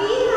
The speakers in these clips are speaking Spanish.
happy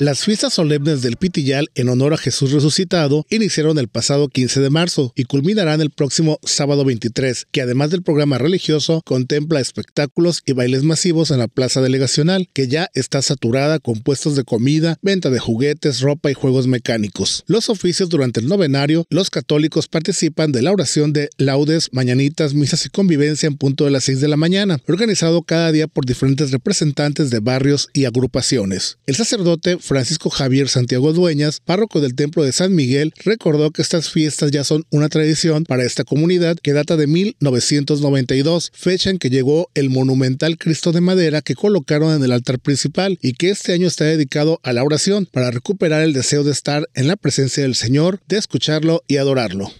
Las fiestas solemnes del Pitillal en honor a Jesús resucitado iniciaron el pasado 15 de marzo y culminarán el próximo sábado 23, que además del programa religioso contempla espectáculos y bailes masivos en la plaza delegacional, que ya está saturada con puestos de comida, venta de juguetes, ropa y juegos mecánicos. Los oficios durante el novenario, los católicos participan de la oración de laudes, mañanitas, misas y convivencia en punto de las 6 de la mañana, organizado cada día por diferentes representantes de barrios y agrupaciones. El sacerdote Francisco Javier Santiago Dueñas, párroco del Templo de San Miguel, recordó que estas fiestas ya son una tradición para esta comunidad que data de 1992, fecha en que llegó el monumental Cristo de madera que colocaron en el altar principal y que este año está dedicado a la oración para recuperar el deseo de estar en la presencia del Señor, de escucharlo y adorarlo.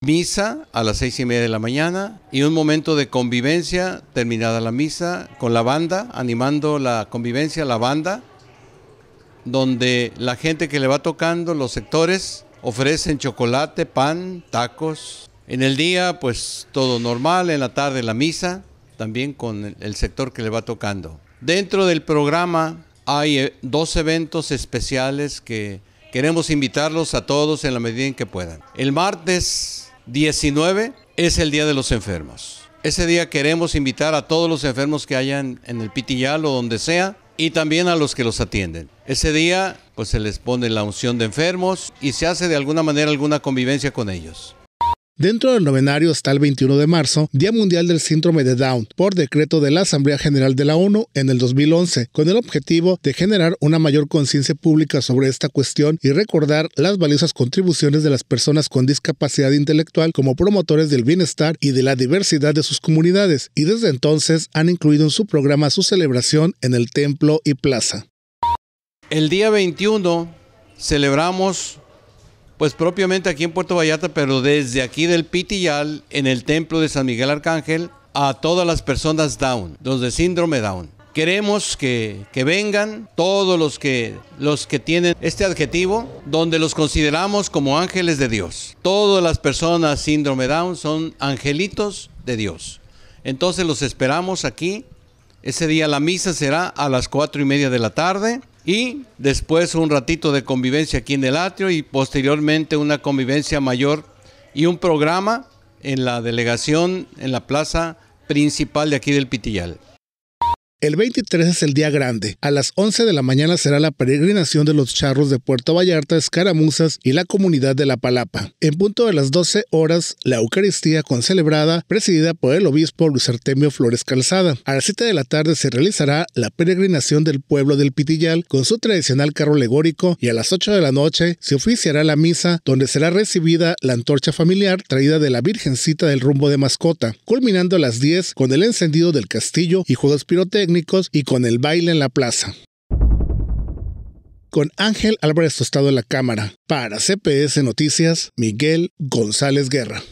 Misa a las seis y media de la mañana y un momento de convivencia terminada la misa con la banda, animando la convivencia, la banda donde la gente que le va tocando los sectores ofrecen chocolate, pan, tacos. En el día, pues todo normal, en la tarde la misa, también con el sector que le va tocando. Dentro del programa hay eh, dos eventos especiales que queremos invitarlos a todos en la medida en que puedan. El martes 19 es el Día de los Enfermos. Ese día queremos invitar a todos los enfermos que hayan en el Pitillal o donde sea y también a los que los atienden. Ese día, pues se les pone la unción de enfermos y se hace de alguna manera alguna convivencia con ellos. Dentro del novenario está el 21 de marzo, Día Mundial del Síndrome de Down, por decreto de la Asamblea General de la ONU en el 2011, con el objetivo de generar una mayor conciencia pública sobre esta cuestión y recordar las valiosas contribuciones de las personas con discapacidad intelectual como promotores del bienestar y de la diversidad de sus comunidades, y desde entonces han incluido en su programa su celebración en el templo y plaza. El día 21 celebramos pues propiamente aquí en Puerto Vallarta, pero desde aquí del Pitillal, en el templo de San Miguel Arcángel, a todas las personas down, los de síndrome down. Queremos que, que, vengan todos los que, los que tienen este adjetivo, donde los consideramos como ángeles de Dios. Todas las personas síndrome down son angelitos de Dios. Entonces los esperamos aquí. Ese día la misa será a las cuatro y media de la tarde y después un ratito de convivencia aquí en el atrio y posteriormente una convivencia mayor y un programa en la delegación, en la plaza principal de aquí del Pitillal. El 23 es el día grande. A las 11 de la mañana será la peregrinación de los charros de Puerto Vallarta, Escaramuzas y la comunidad de La Palapa. En punto de las 12 horas, la Eucaristía con celebrada presidida por el obispo Luis Artemio Flores Calzada. A las 7 de la tarde se realizará la peregrinación del pueblo del Pitillal con su tradicional carro alegórico y a las 8 de la noche se oficiará la misa donde será recibida la antorcha familiar traída de la Virgencita del rumbo de mascota, culminando a las 10 con el encendido del castillo y juegos pirotécnicos y con el baile en la plaza. Con Ángel Álvarez Tostado en la cámara, para CPS Noticias, Miguel González Guerra.